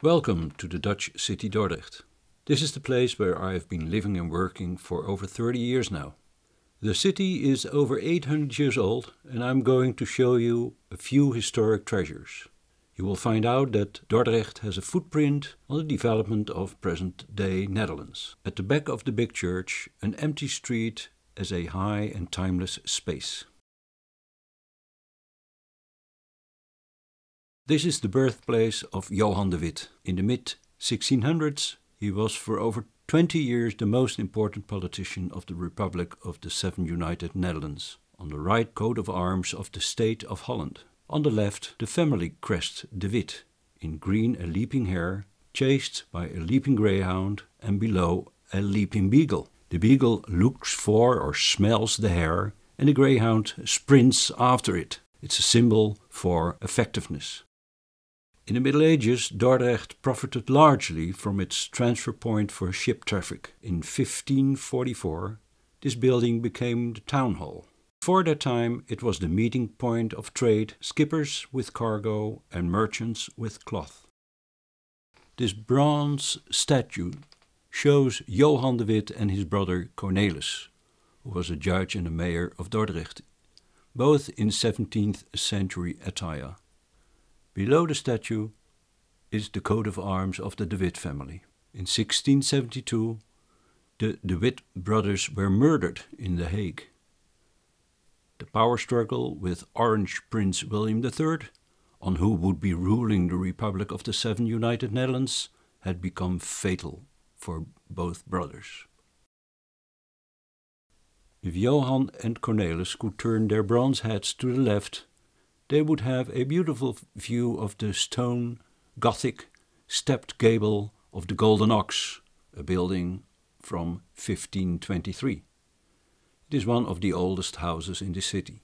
Welcome to the Dutch city Dordrecht. This is the place where I have been living and working for over 30 years now. The city is over 800 years old and I'm going to show you a few historic treasures. You will find out that Dordrecht has a footprint on the development of present-day Netherlands. At the back of the big church, an empty street as a high and timeless space. This is the birthplace of Johan de Witt. In the mid 1600s, he was for over 20 years the most important politician of the Republic of the Seven United Netherlands. On the right, coat of arms of the State of Holland. On the left, the family crest de Witt, in green a leaping hare, chased by a leaping greyhound, and below a leaping beagle. The beagle looks for or smells the hare, and the greyhound sprints after it. It's a symbol for effectiveness. In the Middle Ages, Dordrecht profited largely from its transfer point for ship traffic. In 1544, this building became the town hall. For that time, it was the meeting point of trade, skippers with cargo and merchants with cloth. This bronze statue shows Johan de Witt and his brother Cornelis, who was a judge and a mayor of Dordrecht, both in 17th century attire. Below the statue is the coat of arms of the De Witt family. In 1672, the De Witt brothers were murdered in The Hague. The power struggle with Orange Prince William III, on who would be ruling the Republic of the Seven United Netherlands, had become fatal for both brothers. If Johan and Cornelis could turn their bronze heads to the left, they would have a beautiful view of the stone Gothic stepped gable of the Golden Ox, a building from 1523. It is one of the oldest houses in the city.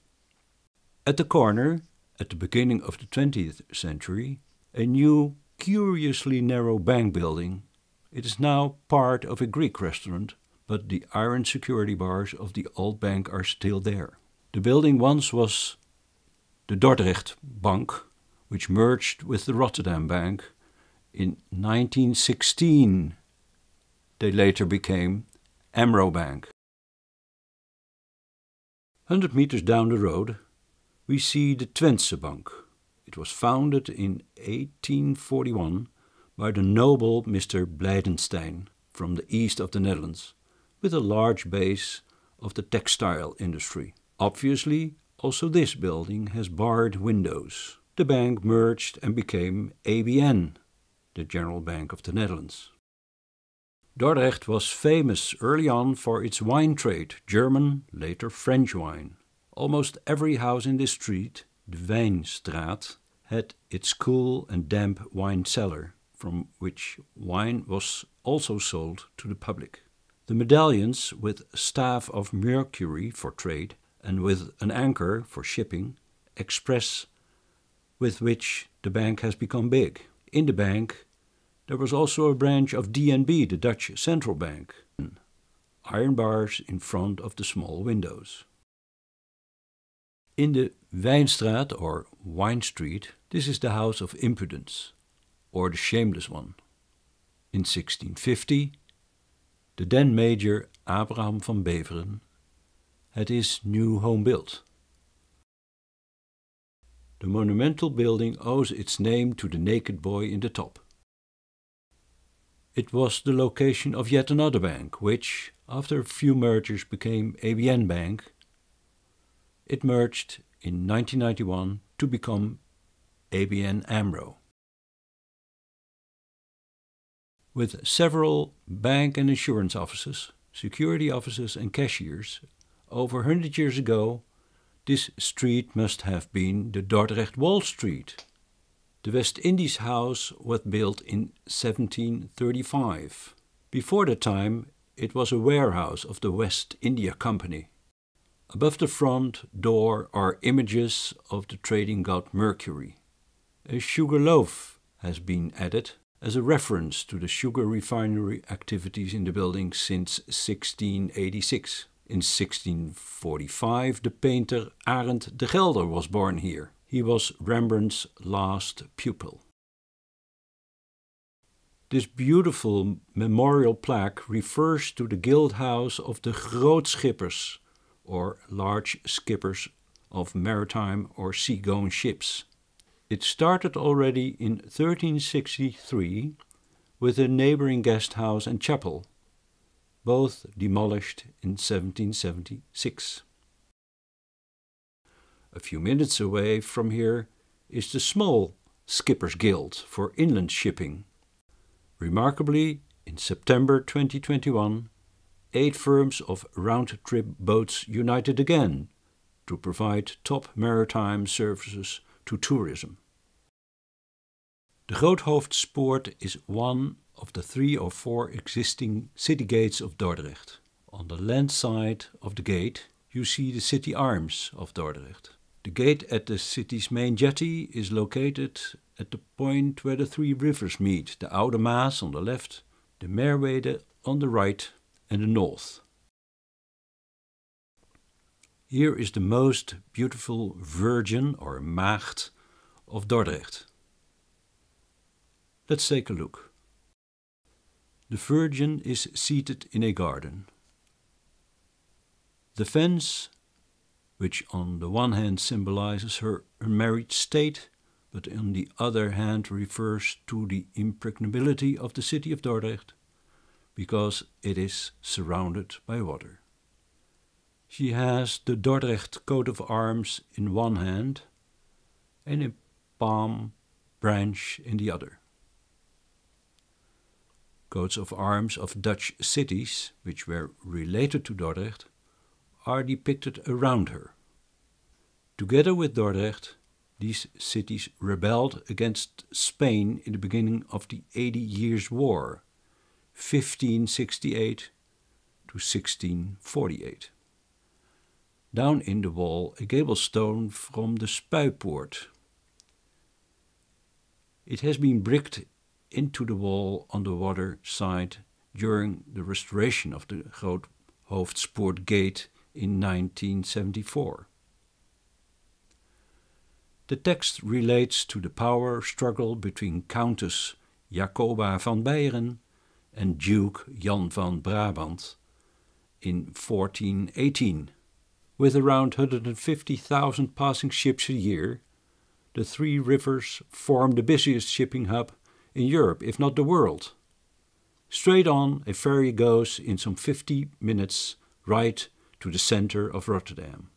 At the corner, at the beginning of the 20th century, a new, curiously narrow bank building. It is now part of a Greek restaurant, but the iron security bars of the old bank are still there. The building once was the Dordrecht Bank, which merged with the Rotterdam Bank in 1916. They later became Amro Bank. 100 meters down the road, we see the Twentse Bank. It was founded in 1841 by the noble Mr. Blijdenstein from the east of the Netherlands, with a large base of the textile industry, obviously also this building has barred windows. The bank merged and became ABN, the General Bank of the Netherlands. Dordrecht was famous early on for its wine trade, German, later French wine. Almost every house in this street, the Wijnstraat, had its cool and damp wine cellar, from which wine was also sold to the public. The medallions with staff of mercury for trade and with an anchor for shipping, express with which the bank has become big. In the bank, there was also a branch of DNB, the Dutch central bank, iron bars in front of the small windows. In the Wijnstraat or Wine Street, this is the house of impudence, or the shameless one. In 1650, the then major Abraham van Beveren Het his new home built. The monumental building owes its name to the naked boy in the top. It was the location of yet another bank, which, after a few mergers, became ABN Bank. It merged in 1991 to become ABN AMRO. With several bank and insurance offices, security offices and cashiers, over 100 years ago, this street must have been the Dordrecht Wall Street. The West Indies House was built in 1735. Before the time, it was a warehouse of the West India Company. Above the front door are images of the trading god Mercury. A sugar loaf has been added as a reference to the sugar refinery activities in the building since 1686. In 1645, the painter Arend de Gelder was born here. He was Rembrandt's last pupil. This beautiful memorial plaque refers to the guild house of the Grootschippers, or large skippers of maritime or seagoing ships. It started already in 1363 with a neighboring guest house and chapel, both demolished in 1776. A few minutes away from here is the small Skippers Guild for inland shipping. Remarkably, in September 2021, eight firms of round trip boats united again to provide top maritime services to tourism. The Groothoofdspoort is one of the three or four existing city gates of Dordrecht. On the land side of the gate, you see the city arms of Dordrecht. The gate at the city's main jetty is located at the point where the three rivers meet the Oude Maas on the left, the Merwede on the right, and the north. Here is the most beautiful Virgin or Maagd of Dordrecht. Let's take a look. The Virgin is seated in a garden. The fence, which on the one hand symbolizes her married state, but on the other hand refers to the impregnability of the city of Dordrecht, because it is surrounded by water. She has the Dordrecht coat of arms in one hand and a palm branch in the other coats of arms of Dutch cities, which were related to Dordrecht, are depicted around her. Together with Dordrecht, these cities rebelled against Spain in the beginning of the Eighty Years' War, 1568 to 1648. Down in the wall, a gable stone from the Spuipoort. It has been bricked into the wall on the water side during the restoration of the Sport Gate in 1974. The text relates to the power struggle between Countess Jacoba van Beieren and Duke Jan van Brabant in 1418. With around 150,000 passing ships a year, the three rivers form the busiest shipping hub in Europe, if not the world. Straight on, a ferry goes in some 50 minutes right to the center of Rotterdam.